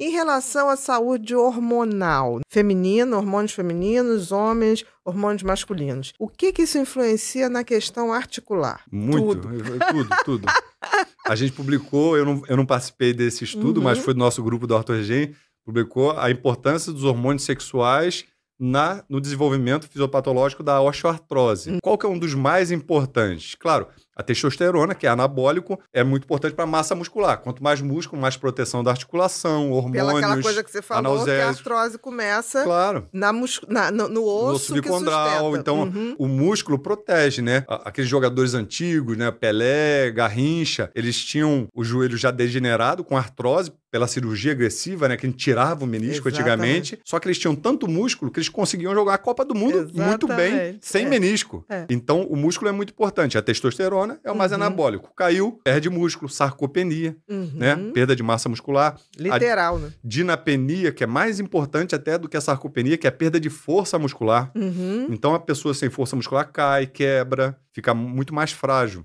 Em relação à saúde hormonal, feminina, hormônios femininos, homens, hormônios masculinos, o que, que isso influencia na questão articular? Muito, tudo, é, tudo. tudo. A gente publicou, eu não, eu não participei desse estudo, uhum. mas foi do nosso grupo do Ortogen, publicou a importância dos hormônios sexuais na, no desenvolvimento fisiopatológico da osteoartrose. Hum. Qual que é um dos mais importantes? Claro, a testosterona, que é anabólico, é muito importante para massa muscular. Quanto mais músculo, mais proteção da articulação, hormônios. Pela aquela coisa que você falou, analgésicos. que a artrose começa claro. na mus... na, no, no osso. No subcondral. então, uhum. o músculo protege, né? Aqueles jogadores antigos, né? Pelé, Garrincha, eles tinham o joelho já degenerado com artrose pela cirurgia agressiva, né? Que a gente tirava o menisco Exatamente. antigamente. Só que eles tinham tanto músculo que eles conseguiam jogar a Copa do Mundo Exatamente. muito bem, sem é. menisco. É. Então, o músculo é muito importante. A testosterona né? é o mais uhum. anabólico. Caiu, perde músculo, sarcopenia, né? uhum. né? Perda de massa muscular. Literal, né? a né? Dinapenia, que é mais importante até do que a sarcopenia, que é a perda de força muscular. Uhum. Então a pessoa sem força muscular cai, quebra, fica muito mais frágil.